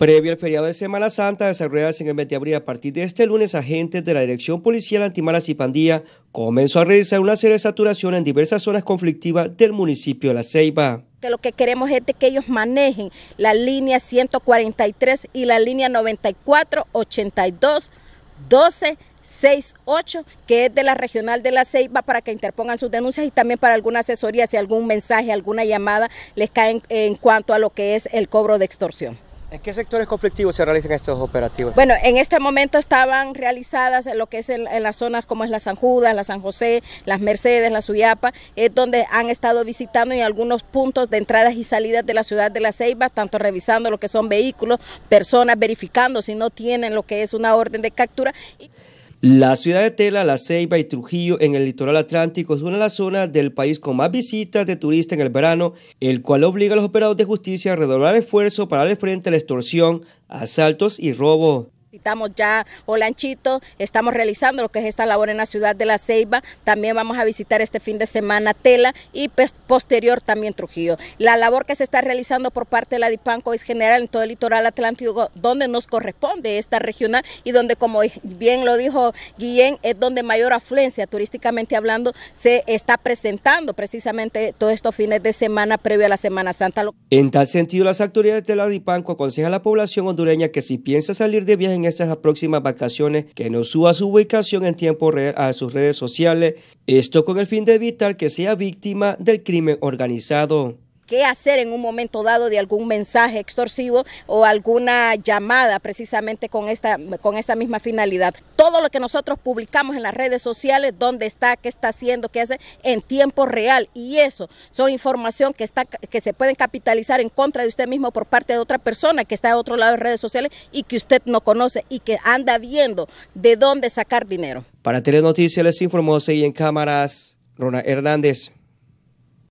Previo al feriado de Semana Santa, desarrolladas en el mes de abril a partir de este lunes, agentes de la Dirección Policial Antimaras y Pandía comenzó a realizar una serie de saturación en diversas zonas conflictivas del municipio de La Ceiba lo que queremos es que ellos manejen la línea 143 y la línea 9482 82, 12, que es de la regional de la Ceiba, para que interpongan sus denuncias y también para alguna asesoría, si algún mensaje, alguna llamada les cae en cuanto a lo que es el cobro de extorsión. ¿En qué sectores conflictivos se realizan estos operativos? Bueno, en este momento estaban realizadas lo que es en, en las zonas como es la San Judas, la San José, las Mercedes, la Suyapa, es donde han estado visitando en algunos puntos de entradas y salidas de la ciudad de La Ceiba, tanto revisando lo que son vehículos, personas, verificando si no tienen lo que es una orden de captura. La ciudad de Tela, La Ceiba y Trujillo en el litoral atlántico es una de las zonas del país con más visitas de turistas en el verano, el cual obliga a los operadores de justicia a redoblar esfuerzo para darle frente a la extorsión, asaltos y robo. Visitamos ya Olanchito, estamos realizando lo que es esta labor en la ciudad de La Ceiba, también vamos a visitar este fin de semana Tela y pues, posterior también Trujillo. La labor que se está realizando por parte de la DIPANCO es general en todo el litoral atlántico, donde nos corresponde esta regional y donde, como bien lo dijo Guillén, es donde mayor afluencia turísticamente hablando se está presentando precisamente todos estos fines de semana previo a la Semana Santa. En tal sentido, las autoridades de la DIPANCO aconsejan a la población hondureña que si piensa salir de viaje estas próximas vacaciones, que no suba su ubicación en tiempo real a sus redes sociales, esto con el fin de evitar que sea víctima del crimen organizado qué hacer en un momento dado de algún mensaje extorsivo o alguna llamada precisamente con esta, con misma finalidad. Todo lo que nosotros publicamos en las redes sociales, dónde está, qué está haciendo, qué hace, en tiempo real. Y eso son información que, está, que se pueden capitalizar en contra de usted mismo por parte de otra persona que está a otro lado de redes sociales y que usted no conoce y que anda viendo de dónde sacar dinero. Para Telenoticias les informó en cámaras Rona Hernández.